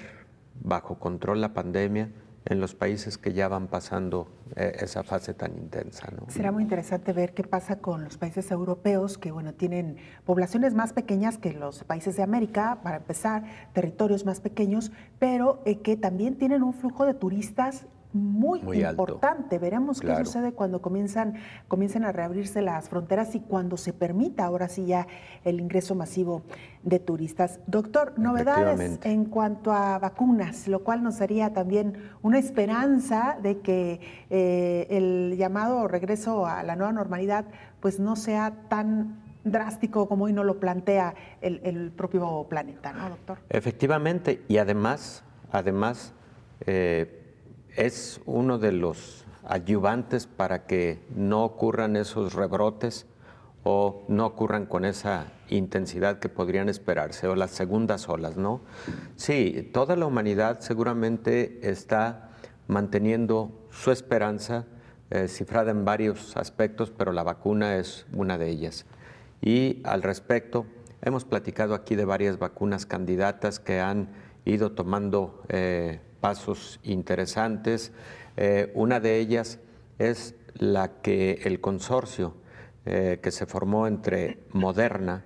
bajo control la pandemia en los países que ya van pasando eh, esa fase tan intensa. Será muy interesante ver qué pasa con los países europeos que bueno, tienen poblaciones más pequeñas que los países de América, para empezar, territorios más pequeños, pero eh, que también tienen un flujo de turistas muy, importante. Veremos qué sucede cuando comienzan, comiencen a reabrirse las fronteras y cuando se permita ahora sí ya el ingreso masivo de turistas. Doctor, novedades en cuanto a vacunas, lo cual nos haría también una esperanza de que eh, el llamado regreso a la nueva normalidad pues no sea tan drástico como hoy no lo plantea el, propio planeta, ¿no, doctor? Efectivamente, y además, además eh, es uno de los ayudantes para que no ocurran esos rebrotes o no ocurran con esa intensidad que podrían esperarse, o las segundas olas, ¿no? Sí, toda la humanidad seguramente está manteniendo su esperanza, eh, cifrada en varios aspectos, pero la vacuna es una de ellas. Y al respecto, hemos platicado aquí de varias vacunas candidatas que han ido tomando eh, pasos interesantes. Eh, una de ellas es la que el consorcio eh, que se formó entre Moderna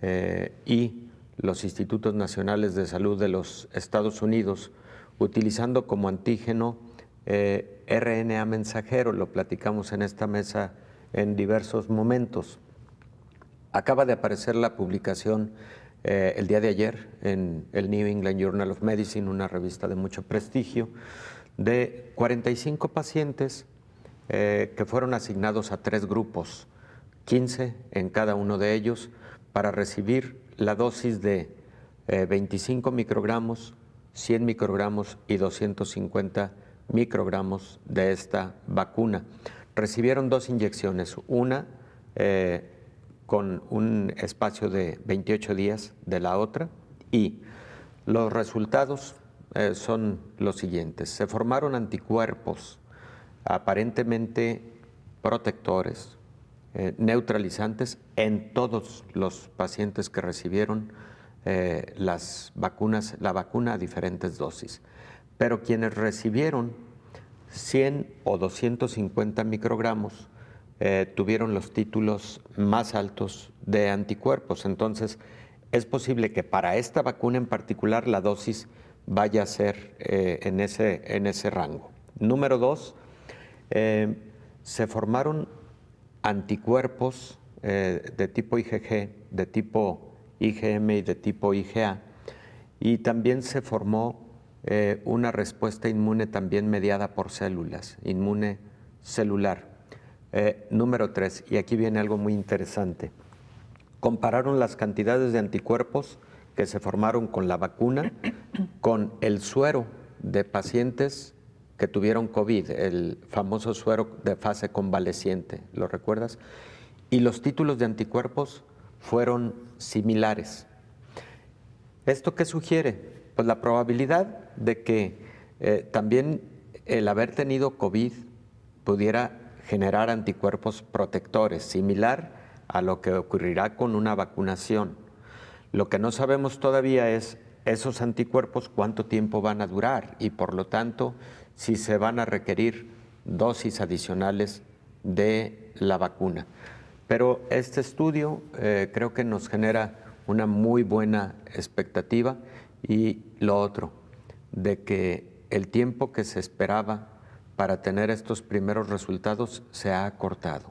eh, y los Institutos Nacionales de Salud de los Estados Unidos, utilizando como antígeno RNA mensajero, lo platicamos en esta mesa en diversos momentos. Acaba de aparecer la publicación eh, el día de ayer en el New England Journal of Medicine, una revista de mucho prestigio, de 45 pacientes eh, que fueron asignados a tres grupos, 15 en cada uno de ellos, para recibir la dosis de 25 eh, microgramos, 100 microgramos y 250 microgramos de esta vacuna. Recibieron dos inyecciones, una con un espacio de 28 días de la otra y los resultados eh, son los siguientes. Se formaron anticuerpos aparentemente protectores, eh, neutralizantes en todos los pacientes que recibieron eh, las vacunas, la vacuna a diferentes dosis. Pero quienes recibieron 100 o 250 microgramos eh, tuvieron los títulos más altos de anticuerpos. Entonces, es posible que para esta vacuna en particular la dosis vaya a ser eh, en, ese, rango. Número dos, eh, se formaron anticuerpos de tipo IgG, de tipo IgM y de tipo IgA, y también se formó una respuesta inmune también mediada por células, inmune celular. Eh, número tres, y aquí viene algo muy interesante. Compararon las cantidades de anticuerpos que se formaron con la vacuna con el suero de pacientes que tuvieron COVID, el famoso suero de fase convaleciente, ¿lo recuerdas? Y los títulos de anticuerpos fueron similares. ¿Esto qué sugiere? Pues la probabilidad de que eh, también el haber tenido COVID pudiera generar anticuerpos protectores, similar a lo que ocurrirá con una vacunación. Lo que no sabemos todavía es esos anticuerpos cuánto tiempo van a durar y por lo tanto si se van a requerir dosis adicionales de la vacuna. Pero este estudio eh, creo que nos genera una muy buena expectativa y lo otro, de que el tiempo que se esperaba para tener estos primeros resultados se ha cortado.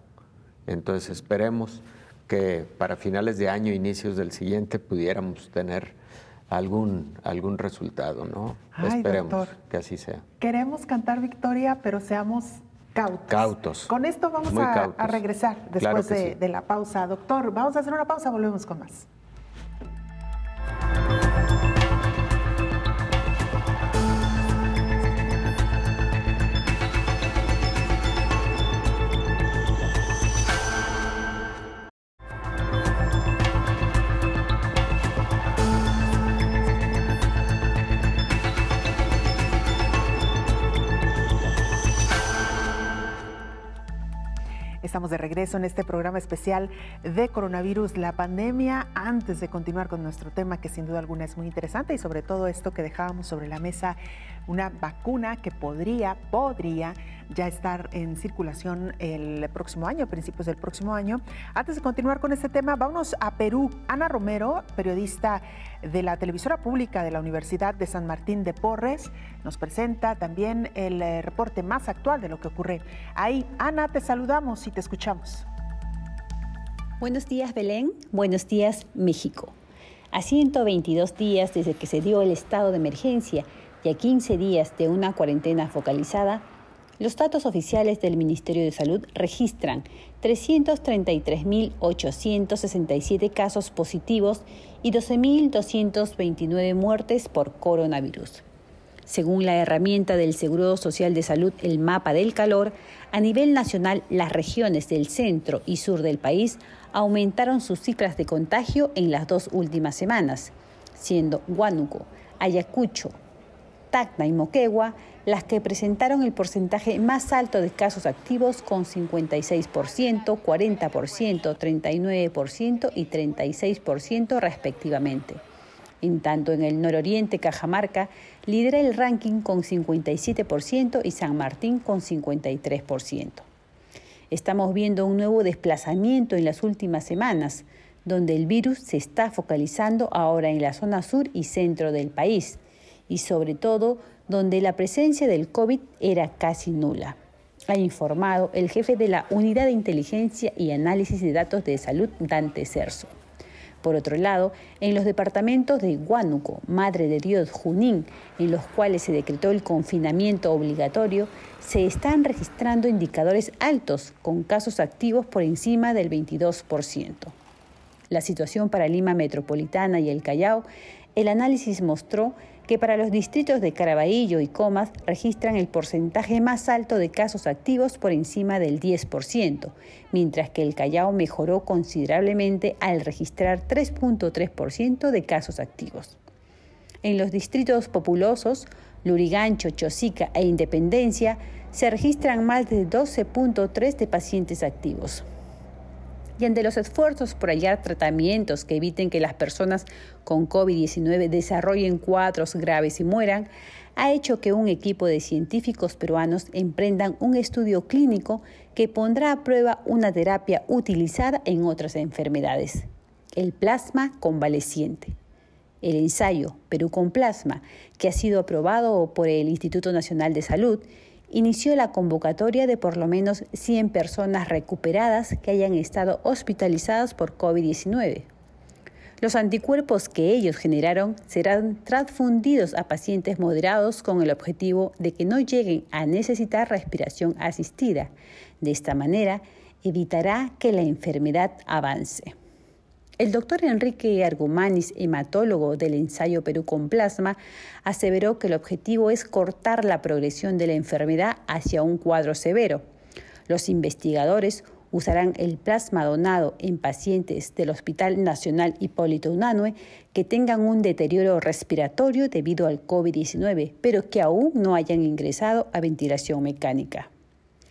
Entonces esperemos que para finales de año, inicios del siguiente, pudiéramos tener algún, algún resultado, ¿no? esperemos que así sea. Queremos cantar victoria, pero seamos Cautos. cautos. Con esto vamos a, regresar después de, de la pausa. Doctor, vamos a hacer una pausa, volvemos con más. Estamos de regreso en este programa especial de coronavirus, la pandemia. Antes de continuar con nuestro tema, que sin duda alguna es muy interesante, y sobre todo esto que dejábamos sobre la mesa, una vacuna que podría, podría ya estar en circulación el próximo año, principios del próximo año. Antes de continuar con este tema, vámonos a Perú. Ana Romero, periodista de la televisora pública de la Universidad de San Martín de Porres nos presenta también el eh, reporte más actual de lo que ocurre. Ahí, Ana, te saludamos y te escuchamos. Buenos días, Belén. Buenos días, México. A 122 días desde que se dio el estado de emergencia y a 15 días de una cuarentena focalizada, los datos oficiales del Ministerio de Salud registran 333.867 casos positivos y 12.229 muertes por coronavirus. Según la herramienta del Seguro Social de Salud, el mapa del calor, a nivel nacional las regiones del centro y sur del país aumentaron sus cifras de contagio en las dos últimas semanas, siendo Huánuco, Ayacucho, Tacna y Moquegua las que presentaron el porcentaje más alto de casos activos con 56%, 40%, 39% y 36% respectivamente. En tanto, en el nororiente, Cajamarca lidera el ranking con 57% y San Martín con 53%. Estamos viendo un nuevo desplazamiento en las últimas semanas, donde el virus se está focalizando ahora en la zona sur y centro del país, y sobre todo donde la presencia del COVID era casi nula. Ha informado el jefe de la Unidad de Inteligencia y Análisis de Datos de Salud, Dante Cerso. Por otro lado, en los departamentos de Huánuco, Madre de Dios, Junín, en los cuales se decretó el confinamiento obligatorio, se están registrando indicadores altos, con casos activos por encima del 22%. La situación para Lima Metropolitana y el Callao el análisis mostró que para los distritos de Caraballo y Comas registran el porcentaje más alto de casos activos por encima del 10%, mientras que el Callao mejoró considerablemente al registrar 3.3% de casos activos. En los distritos populosos, Lurigancho, Chosica e Independencia, se registran más de 12.3 de pacientes activos y ante los esfuerzos por hallar tratamientos que eviten que las personas con COVID-19 desarrollen cuadros graves y mueran, ha hecho que un equipo de científicos peruanos emprendan un estudio clínico que pondrá a prueba una terapia utilizada en otras enfermedades, el plasma convaleciente. El ensayo Perú con Plasma, que ha sido aprobado por el Instituto Nacional de Salud inició la convocatoria de por lo menos 100 personas recuperadas que hayan estado hospitalizadas por COVID-19. Los anticuerpos que ellos generaron serán transfundidos a pacientes moderados con el objetivo de que no lleguen a necesitar respiración asistida. De esta manera, evitará que la enfermedad avance. El doctor Enrique Argumanis, hematólogo del ensayo Perú con plasma, aseveró que el objetivo es cortar la progresión de la enfermedad hacia un cuadro severo. Los investigadores usarán el plasma donado en pacientes del Hospital Nacional Hipólito Unanue que tengan un deterioro respiratorio debido al COVID-19, pero que aún no hayan ingresado a ventilación mecánica.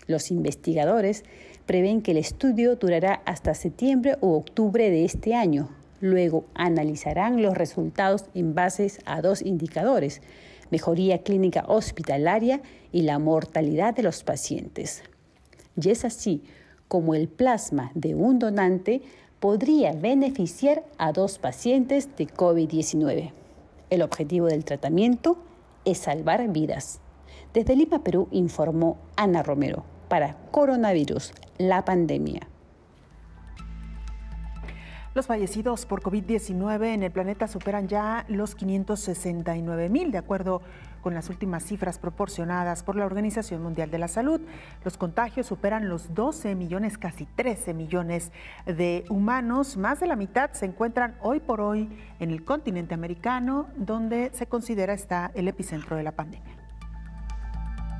Los investigadores prevén que el estudio durará hasta septiembre u octubre de este año. Luego analizarán los resultados en bases a dos indicadores, mejoría clínica hospitalaria y la mortalidad de los pacientes. Y es así como el plasma de un donante podría beneficiar a dos pacientes de COVID-19. El objetivo del tratamiento es salvar vidas. Desde Lima, Perú, informó Ana Romero para coronavirus, la pandemia. Los fallecidos por COVID-19 en el planeta superan ya los 569 mil, de acuerdo con las últimas cifras proporcionadas por la Organización Mundial de la Salud. Los contagios superan los 12 millones, casi 13 millones de humanos. Más de la mitad se encuentran hoy por hoy en el continente americano, donde se considera está el epicentro de la pandemia.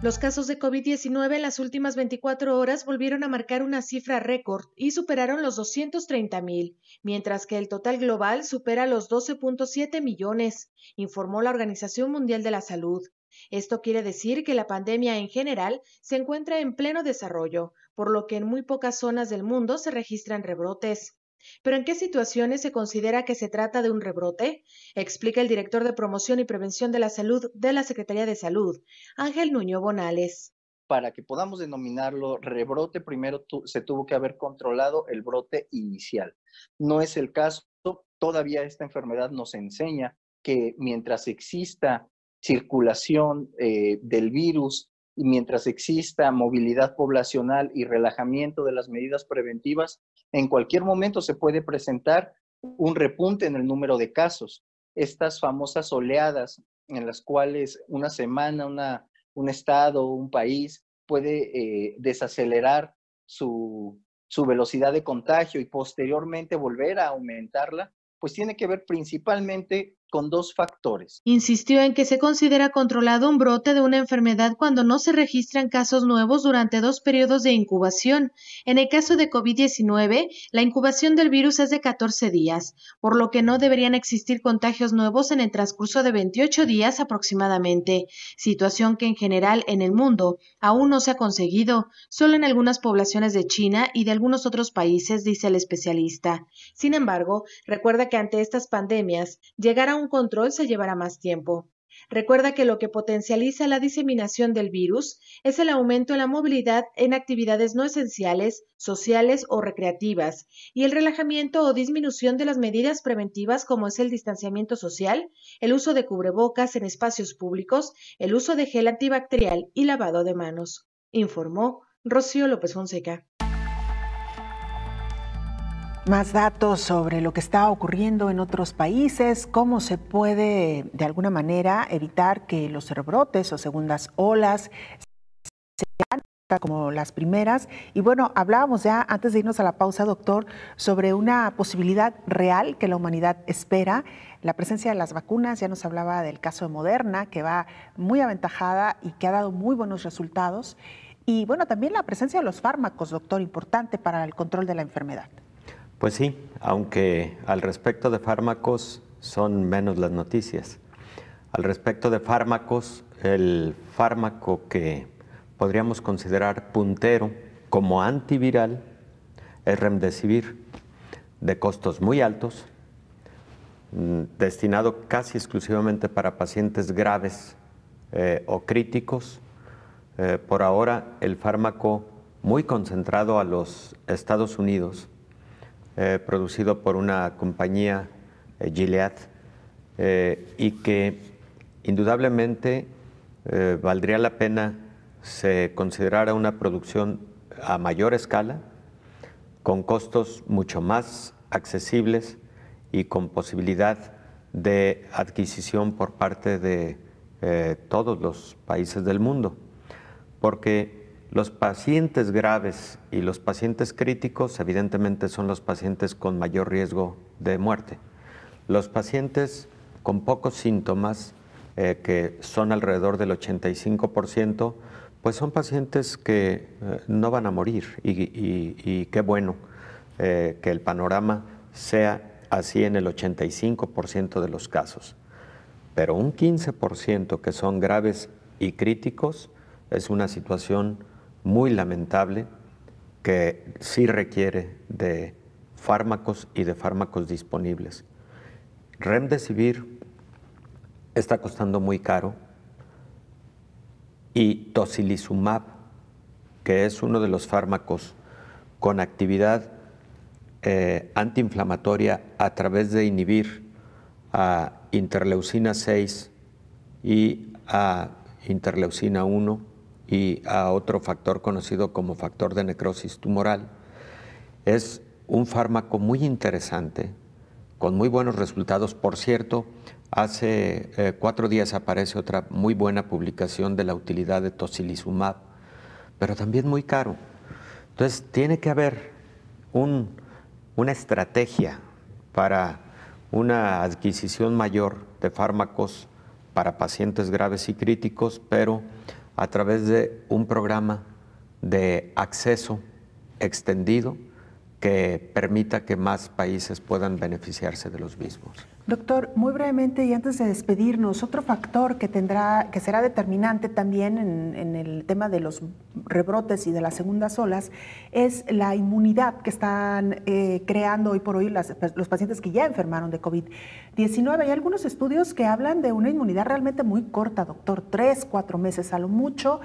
Los casos de COVID-19 en las últimas 24 horas volvieron a marcar una cifra récord y superaron los 230 mil, mientras que el total global supera los 12.7 millones, informó la Organización Mundial de la Salud. Esto quiere decir que la pandemia en general se encuentra en pleno desarrollo, por lo que en muy pocas zonas del mundo se registran rebrotes. Pero ¿en qué situaciones se considera que se trata de un rebrote? Explica el director de Promoción y Prevención de la Salud de la Secretaría de Salud, Ángel Nuño Bonales. Para que podamos denominarlo rebrote, primero se tuvo que haber controlado el brote inicial. No es el caso, todavía esta enfermedad nos enseña que mientras exista circulación eh, del virus y mientras exista movilidad poblacional y relajamiento de las medidas preventivas, en cualquier momento se puede presentar un repunte en el número de casos. Estas famosas oleadas en las cuales una semana, una, un estado, un país puede eh, desacelerar su, su velocidad de contagio y posteriormente volver a aumentarla, pues tiene que ver principalmente con dos factores. Insistió en que se considera controlado un brote de una enfermedad cuando no se registran casos nuevos durante dos periodos de incubación. En el caso de COVID-19, la incubación del virus es de 14 días, por lo que no deberían existir contagios nuevos en el transcurso de 28 días aproximadamente, situación que en general en el mundo aún no se ha conseguido, solo en algunas poblaciones de China y de algunos otros países, dice el especialista. Sin embargo, recuerda que ante estas pandemias llegará control se llevará más tiempo. Recuerda que lo que potencializa la diseminación del virus es el aumento en la movilidad en actividades no esenciales, sociales o recreativas, y el relajamiento o disminución de las medidas preventivas como es el distanciamiento social, el uso de cubrebocas en espacios públicos, el uso de gel antibacterial y lavado de manos, informó Rocío López Fonseca. Más datos sobre lo que está ocurriendo en otros países, cómo se puede de alguna manera evitar que los rebrotes o segundas olas sean como las primeras. Y bueno, hablábamos ya antes de irnos a la pausa, doctor, sobre una posibilidad real que la humanidad espera, la presencia de las vacunas. Ya nos hablaba del caso de Moderna, que va muy aventajada y que ha dado muy buenos resultados. Y bueno, también la presencia de los fármacos, doctor, importante para el control de la enfermedad. Pues sí, aunque al respecto de fármacos son menos las noticias. Al respecto de fármacos, el fármaco que podríamos considerar puntero como antiviral es Remdesivir, de costos muy altos, mm, destinado casi exclusivamente para pacientes graves eh, o críticos. Eh, por ahora, el fármaco muy concentrado a los Estados Unidos eh, producido por una compañía eh, Gilead eh, y que indudablemente valdría la pena se considerara una producción a mayor escala, con costos mucho más accesibles y con posibilidad de adquisición por parte de todos los países del mundo, porque los pacientes graves y los pacientes críticos evidentemente son los pacientes con mayor riesgo de muerte. Los pacientes con pocos síntomas, eh, que son alrededor del 85%, pues son pacientes que eh, no van a morir y, qué bueno eh, que el panorama sea así en el 85% de los casos. Pero un 15% que son graves y críticos es una situación muy lamentable que sí requiere de fármacos y de fármacos disponibles. Remdesivir está costando muy caro y tocilizumab, que es uno de los fármacos con actividad eh, antiinflamatoria a través de inhibir a interleucina 6 y a interleucina 1, y a otro factor conocido como factor de necrosis tumoral. Es un fármaco muy interesante, con muy buenos resultados. Por cierto, hace eh, cuatro días aparece otra muy buena publicación de la utilidad de tocilizumab, pero también muy caro. Entonces, tiene que haber una estrategia para una adquisición mayor de fármacos para pacientes graves y críticos, pero a través de un programa de acceso extendido que permita que más países puedan beneficiarse de los mismos. Doctor, muy brevemente y antes de despedirnos, otro factor que tendrá, que será determinante también en, el tema de los rebrotes y de las segundas olas, es la inmunidad que están eh, creando hoy por hoy los pacientes que ya enfermaron de COVID-19. Hay algunos estudios que hablan de una inmunidad realmente muy corta, doctor, tres, cuatro meses a lo mucho.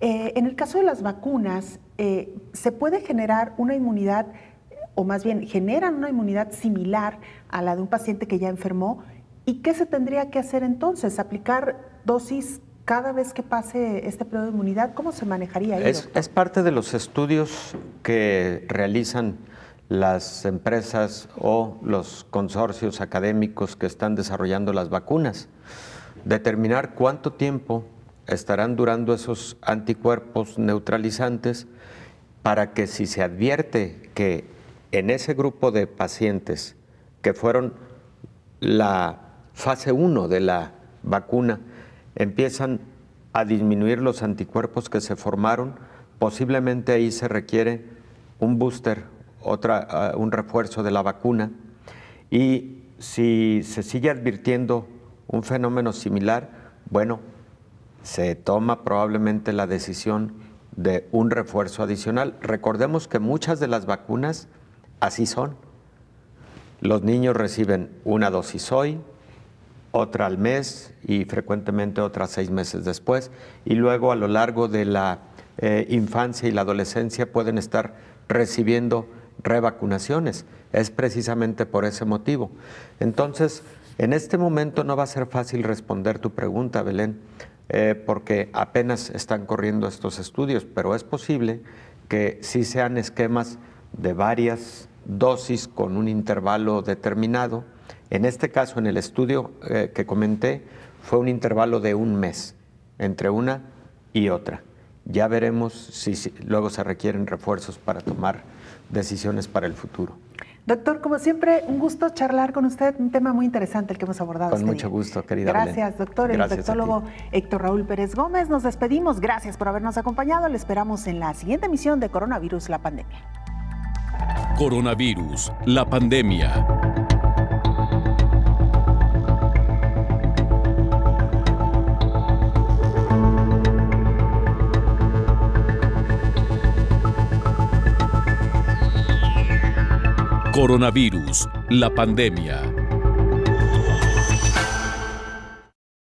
Eh, en el caso de las vacunas, eh, se puede generar una inmunidad o más bien generan una inmunidad similar a la de un paciente que ya enfermó. ¿Y qué se tendría que hacer entonces? ¿Aplicar dosis cada vez que pase este periodo de inmunidad? ¿Cómo se manejaría eso? Es, parte de los estudios que realizan las empresas o los consorcios académicos que están desarrollando las vacunas. Determinar cuánto tiempo estarán durando esos anticuerpos neutralizantes para que si se advierte que en ese grupo de pacientes que fueron la fase 1 de la vacuna, empiezan a disminuir los anticuerpos que se formaron, posiblemente ahí se requiere un booster, otra, ah, un refuerzo de la vacuna. Y si se sigue advirtiendo un fenómeno similar, bueno, se toma probablemente la decisión de un refuerzo adicional. Recordemos que muchas de las vacunas así son. Los niños reciben una dosis hoy, otra al mes y frecuentemente otras seis meses después, y luego a lo largo de la eh, infancia y la adolescencia pueden estar recibiendo revacunaciones. Es precisamente por ese motivo. Entonces, en este momento no va a ser fácil responder tu pregunta, Belén, eh, porque apenas están corriendo estos estudios, pero es posible que sí sean esquemas de varias dosis con un intervalo determinado. En este caso, en el estudio eh, que comenté, fue un intervalo de un mes entre una y otra. Ya veremos si, luego se requieren refuerzos para tomar decisiones para el futuro. Doctor, como siempre, un gusto charlar con usted, un tema muy interesante el que hemos abordado. Con este mucho gusto, querida. Gracias, doctor, el infectólogo Héctor Raúl Pérez Gómez. Nos despedimos. Gracias por habernos acompañado. Le esperamos en la siguiente emisión de Coronavirus, la pandemia. Coronavirus, la pandemia. Coronavirus, la pandemia.